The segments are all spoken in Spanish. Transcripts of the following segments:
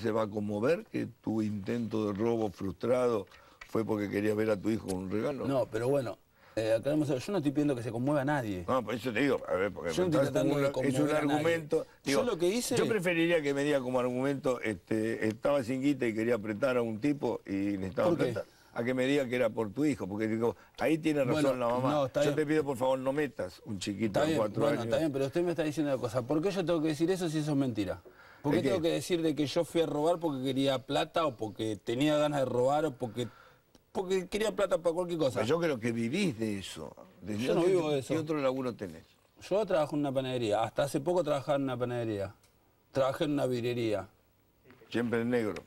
se va a conmover que tu intento de robo frustrado fue porque quería ver a tu hijo con un regalo? No, pero bueno, eh, yo no estoy pidiendo que se conmueva a nadie. No, por eso te digo, a ver, porque yo es un argumento. yo lo que hice. Yo preferiría que me diga como argumento, este, estaba sin guita y quería apretar a un tipo y le estaba A que me diga que era por tu hijo, porque digo, ahí tiene razón la mamá. yo te pido por favor no metas un chiquito de cuatro años. Está bien, pero usted me está diciendo una cosa. ¿Por qué yo tengo que decir eso si eso es mentira? ¿Por qué, tengo que decir de que yo fui a robar porque quería plata o porque tenía ganas de robar o porque porque quería plata para cualquier cosa? yo creo que vivís de eso. yo no vivo de eso. ¿Qué otro laburo tenés? Yo trabajo en una panadería. Hasta hace poco trabajaba en una panadería. Trabajé en una vidrería. Siempre en negro.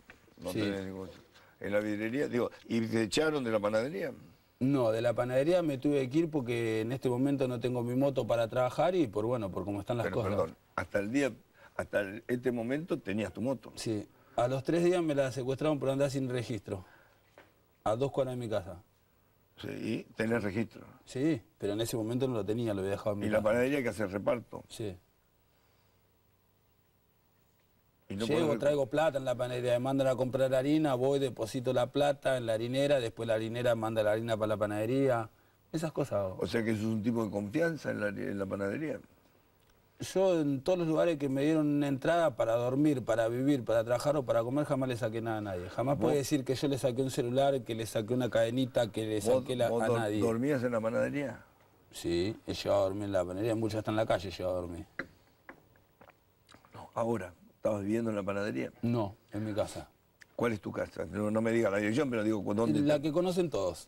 En la vidrería, digo, ¿y te echaron de la panadería? No, de la panadería me tuve que ir porque en este momento no tengo mi moto para trabajar y por bueno, por cómo están las cosas. Perdón, hasta el día hasta este momento tenías tu moto. Sí. A los tres días me la secuestraron por andar sin registro. A dos cuadras de mi casa. Sí, y tenés registro. Sí, pero en ese momento no lo tenía, lo había dejado en mi Y la panadería que hace reparto. Sí. Y traigo plata en la panadería, me mandan a comprar harina, voy, deposito la plata en la harinera, después la harinera manda la harina para la panadería, esas cosas. O sea que eso es un tipo de confianza en la panadería yo en todos los lugares que me dieron una entrada para dormir, para vivir, para trabajar o para comer, jamás le saqué nada a nadie. Jamás puede decir que yo le saqué un celular, que le saqué una cadenita, que le saqué la, a nadie. ¿Dormías en la panadería? Sí, he dormí en la panadería, muchos están en la calle yo dormí a dormir. ahora, ¿estabas viviendo en la panadería? No, en mi casa. ¿Cuál es tu casa? No, me diga la dirección, pero digo, ¿dónde? La que conocen todos.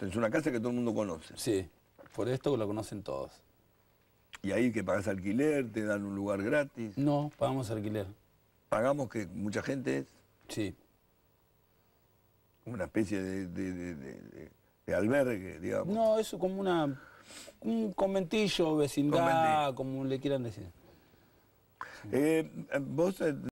Es una casa que todo el mundo conoce. Sí, por esto la conocen todos. ¿Y ahí que pagas alquiler? ¿Te dan un lugar gratis? No, pagamos alquiler. ¿Pagamos que mucha gente es? Sí. Una especie de, albergue, digamos. No, eso como una un conventillo, vecindad, como le quieran decir. Eh, vos eh,